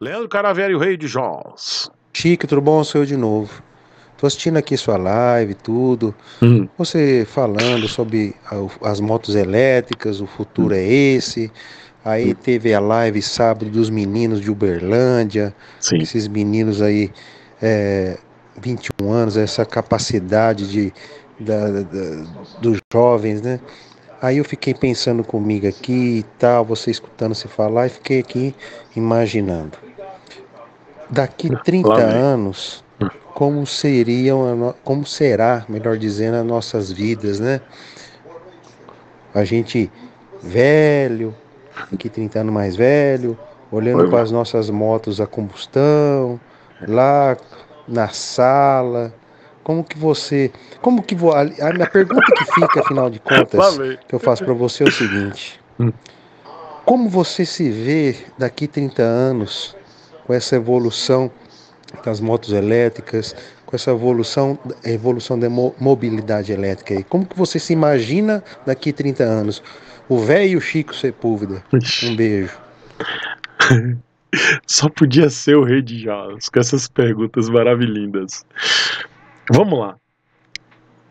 Leandro Caravelli, o rei de Jones. Chique, tudo bom? Sou eu de novo. Tô assistindo aqui sua live, tudo. Hum. Você falando sobre as motos elétricas, o futuro hum. é esse. Aí hum. teve a live sábado dos meninos de Uberlândia. Sim. Esses meninos aí, é, 21 anos, essa capacidade de, da, da, dos jovens, né? Aí eu fiquei pensando comigo aqui e tal, você escutando se falar, e fiquei aqui imaginando. Daqui 30 hum, anos, hum. como seriam, como será, melhor dizendo, as nossas vidas, né? A gente velho, aqui 30 anos mais velho, olhando para é. as nossas motos a combustão, lá na sala, como que você, como que vo, a, a pergunta que fica, afinal de contas, que eu faço para você é o seguinte: hum. como você se vê daqui 30 anos com essa evolução das motos elétricas, com essa evolução, evolução da mobilidade elétrica aí? Como que você se imagina daqui 30 anos? O velho Chico Sepúlveda. Um beijo. Só podia ser o rei de com essas perguntas maravilhindas. Vamos lá.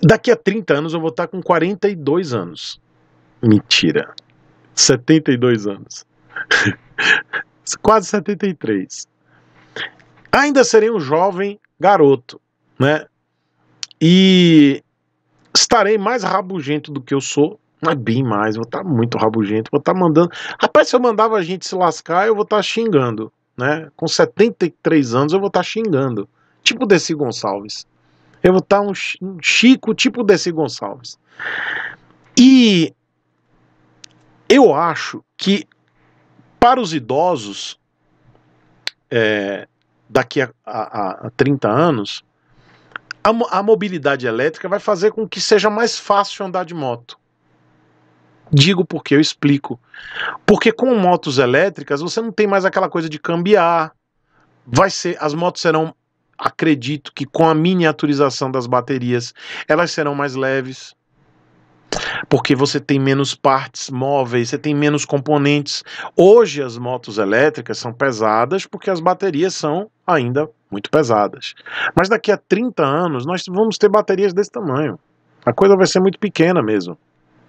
Daqui a 30 anos eu vou estar com 42 anos. Mentira. 72 anos. Quase 73. Ainda serei um jovem garoto, né? E estarei mais rabugento do que eu sou, mas bem mais, vou estar muito rabugento, vou estar mandando. Rapaz, se eu mandava a gente se lascar, eu vou estar xingando, né? Com 73 anos eu vou estar xingando. Tipo desse Gonçalves. Eu vou estar um Chico tipo Desi Gonçalves. E eu acho que para os idosos, é, daqui a, a, a 30 anos, a, a mobilidade elétrica vai fazer com que seja mais fácil andar de moto. Digo porque eu explico. Porque com motos elétricas você não tem mais aquela coisa de cambiar. Vai ser, as motos serão acredito que com a miniaturização das baterias elas serão mais leves, porque você tem menos partes móveis, você tem menos componentes. Hoje as motos elétricas são pesadas porque as baterias são ainda muito pesadas. Mas daqui a 30 anos nós vamos ter baterias desse tamanho. A coisa vai ser muito pequena mesmo.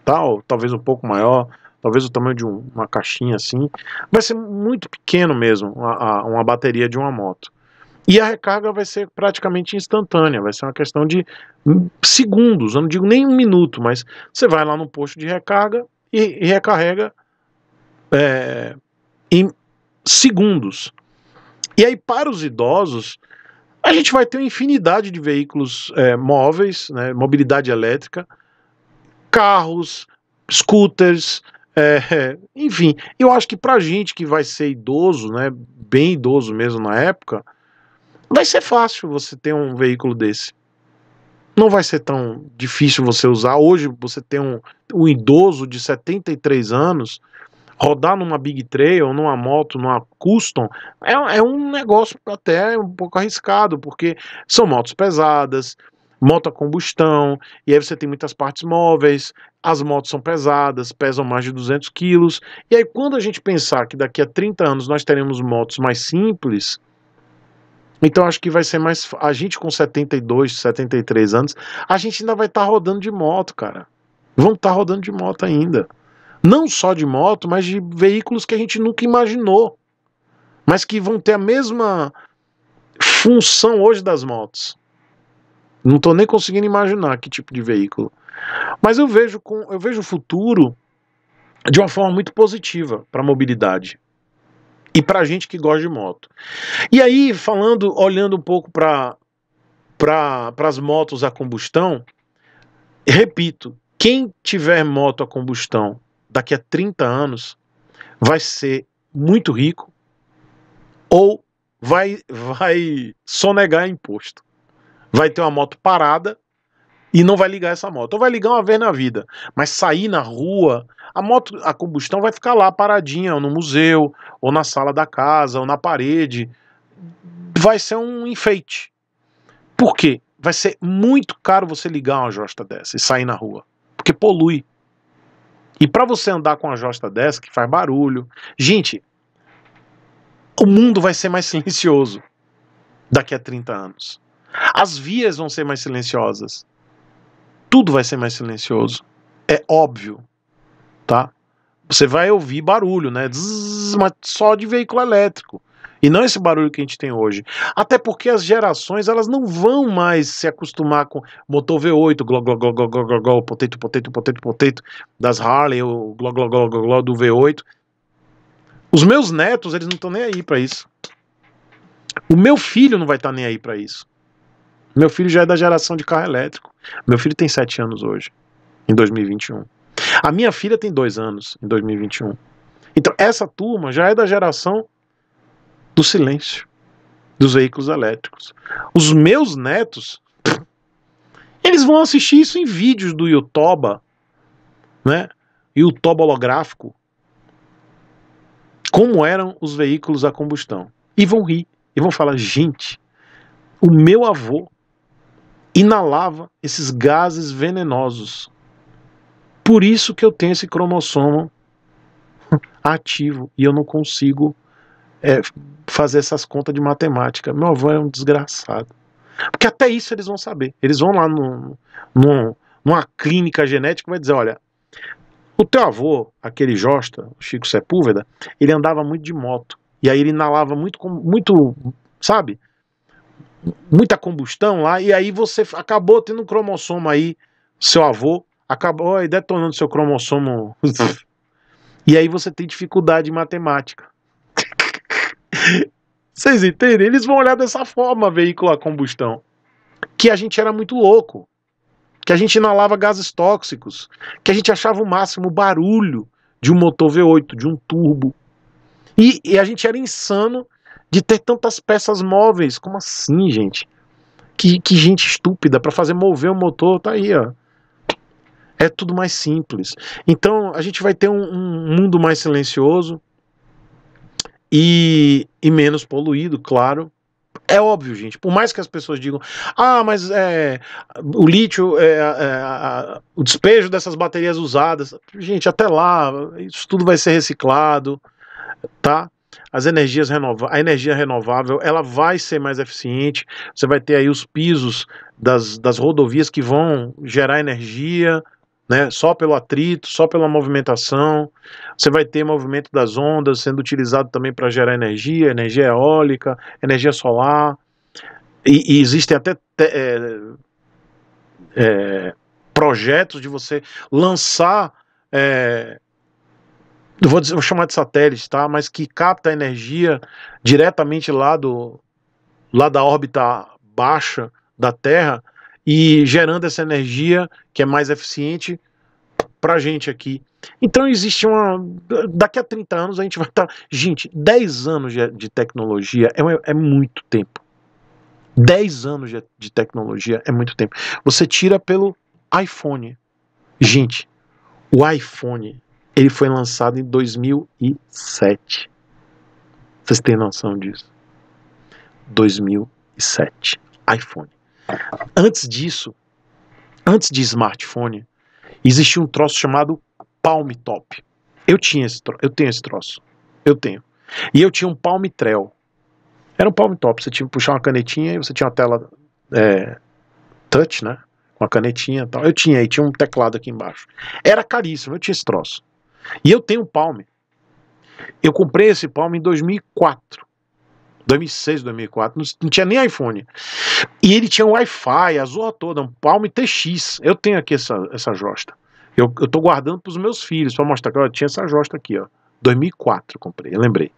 Tal, tá? talvez um pouco maior, talvez o tamanho de um, uma caixinha assim. Vai ser muito pequeno mesmo a, a, uma bateria de uma moto. E a recarga vai ser praticamente instantânea, vai ser uma questão de hum, segundos, eu não digo nem um minuto, mas você vai lá no posto de recarga e, e recarrega é, em segundos. E aí, para os idosos, a gente vai ter uma infinidade de veículos é, móveis, né, mobilidade elétrica, carros, scooters, é, enfim. Eu acho que para a gente que vai ser idoso, né, bem idoso mesmo na época, vai ser fácil você ter um veículo desse. Não vai ser tão difícil você usar. Hoje você tem um, um idoso de 73 anos rodar numa Big Trail, numa moto, numa Custom, é, é um negócio até um pouco arriscado, porque são motos pesadas, moto a combustão, e aí você tem muitas partes móveis, as motos são pesadas, pesam mais de 200 quilos, e aí quando a gente pensar que daqui a 30 anos nós teremos motos mais simples, então acho que vai ser mais. A gente com 72, 73 anos, a gente ainda vai estar tá rodando de moto, cara. Vão estar tá rodando de moto ainda. Não só de moto, mas de veículos que a gente nunca imaginou. Mas que vão ter a mesma função hoje das motos. Não estou nem conseguindo imaginar que tipo de veículo. Mas eu vejo com eu vejo o futuro de uma forma muito positiva para a mobilidade. E para gente que gosta de moto. E aí, falando, olhando um pouco para pra, as motos a combustão, repito, quem tiver moto a combustão daqui a 30 anos vai ser muito rico ou vai, vai sonegar imposto. Vai ter uma moto parada e não vai ligar essa moto. Ou vai ligar uma vez na vida, mas sair na rua, a moto a combustão vai ficar lá paradinha, ou no museu, ou na sala da casa, ou na parede. Vai ser um enfeite. Por quê? Vai ser muito caro você ligar uma josta dessa e sair na rua, porque polui. E para você andar com uma josta dessa que faz barulho, gente, o mundo vai ser mais silencioso daqui a 30 anos. As vias vão ser mais silenciosas tudo vai ser mais silencioso. É óbvio, tá? Você vai ouvir barulho, né? Zzz, mas só de veículo elétrico. E não esse barulho que a gente tem hoje. Até porque as gerações elas não vão mais se acostumar com motor V8, gló, gló, gló, gló, gló, gló, gló poteto, poteto, poteto, das Harley, o gló, gló, gló, gló, do V8. Os meus netos, eles não estão nem aí para isso. O meu filho não vai estar tá nem aí para isso. Meu filho já é da geração de carro elétrico. Meu filho tem 7 anos hoje, em 2021. A minha filha tem 2 anos, em 2021. Então, essa turma já é da geração do silêncio, dos veículos elétricos. Os meus netos, eles vão assistir isso em vídeos do Yotoba, né? Yotoba holográfico. Como eram os veículos a combustão. E vão rir. E vão falar, gente, o meu avô inalava esses gases venenosos. Por isso que eu tenho esse cromossomo ativo e eu não consigo é, fazer essas contas de matemática. Meu avô é um desgraçado. Porque até isso eles vão saber. Eles vão lá no, no, numa clínica genética e vai dizer: olha, o teu avô, aquele Josta, Chico Sepúlveda, ele andava muito de moto. E aí ele inalava muito, muito sabe? muita combustão lá, e aí você acabou tendo um cromossomo aí, seu avô acabou aí detonando seu cromossomo. e aí você tem dificuldade em matemática. Vocês entendem? Eles vão olhar dessa forma veículo a combustão. Que a gente era muito louco. Que a gente inalava gases tóxicos. Que a gente achava o máximo barulho de um motor V8, de um turbo. E, e a gente era insano de ter tantas peças móveis. Como assim, gente? Que, que gente estúpida para fazer mover o motor, tá aí, ó. É tudo mais simples. Então a gente vai ter um, um mundo mais silencioso e, e menos poluído, claro. É óbvio, gente. Por mais que as pessoas digam, ah, mas é, o lítio, é, é, é a, o despejo dessas baterias usadas, gente, até lá, isso tudo vai ser reciclado, tá? as energias renováveis, a energia renovável ela vai ser mais eficiente. Você vai ter aí os pisos das, das rodovias que vão gerar energia, né? Só pelo atrito, só pela movimentação. Você vai ter movimento das ondas sendo utilizado também para gerar energia, energia eólica, energia solar. E, e existem até é, é, projetos de você lançar é, vou, dizer, vou chamar de satélite, tá? Mas que capta energia diretamente lá do lá da órbita baixa da Terra e gerando essa energia que é mais eficiente para a gente aqui. Então existe uma. Daqui a 30 anos a gente vai estar. Tá... Gente, 10 anos de, de tecnologia é, é, muito tempo. 10 anos de, de tecnologia é muito tempo. Você tira pelo iPhone. Gente, o iPhone ele foi lançado em 2007. Vocês têm noção disso? 2007, iPhone. Antes disso, antes de smartphone, existia um troço chamado Palm Top. Eu tinha esse troço, eu tenho esse troço. Eu tenho. E eu tinha um Palm Trail. Era um Palm Top, você tinha que puxar uma canetinha e você tinha uma tela é, touch, né? Com a canetinha e tal. Eu tinha, e tinha um teclado aqui embaixo. Era caríssimo, eu tinha esse troço. E eu tenho um Palme. Eu comprei esse Palme em 2004. 2006, 2004, não tinha nem iPhone. E ele tinha Wi-Fi, a toda, um Palme TX. Eu tenho aqui essa, essa josta. Eu, eu tô guardando para os meus filhos, para mostrar que eu tinha essa josta aqui, ó. 2004 comprei, eu lembrei.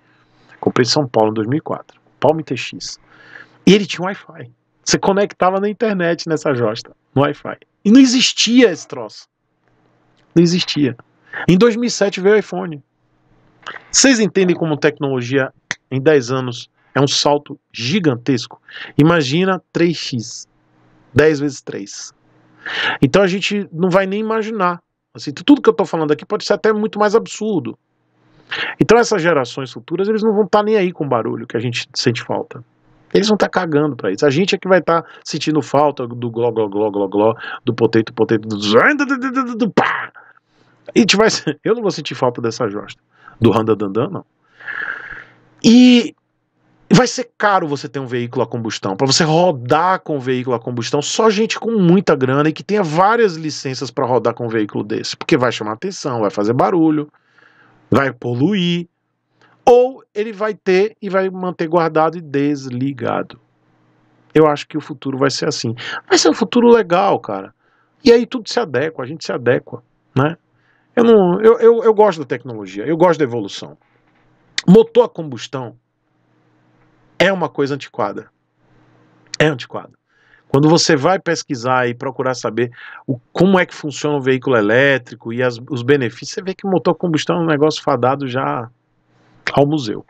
Comprei em São Paulo em 2004, Palme TX. E ele tinha Wi-Fi. Você conectava na internet nessa josta, no Wi-Fi. E não existia esse troço. Não existia. Em 2007 veio o iPhone. Vocês entendem como tecnologia em 10 anos é um salto gigantesco? Imagina 3x, 10 vezes 3. Então a gente não vai nem imaginar. Assim, tudo que eu estou falando aqui pode ser até muito mais absurdo. Então essas gerações futuras, eles não vão estar tá nem aí com o barulho que a gente sente falta. Eles vão estar tá cagando para isso. A gente é que vai estar tá sentindo falta do gló, gló, gló, gló, gló, do poteito, do, do, do pá, e tipo, eu não vou sentir falta dessa josta. Do Honda Dandan, não. E vai ser caro você ter um veículo a combustão. Para você rodar com um veículo a combustão, só gente com muita grana e que tenha várias licenças para rodar com um veículo desse. Porque vai chamar atenção, vai fazer barulho, vai poluir. Ou ele vai ter e vai manter guardado e desligado. Eu acho que o futuro vai ser assim. Vai ser um futuro legal, cara. E aí tudo se adequa, a gente se adequa, né? Eu, não, eu, eu, eu gosto da tecnologia, eu gosto da evolução. Motor a combustão é uma coisa antiquada. É antiquada. Quando você vai pesquisar e procurar saber o, como é que funciona o veículo elétrico e as, os benefícios, você vê que o motor a combustão é um negócio fadado já ao museu.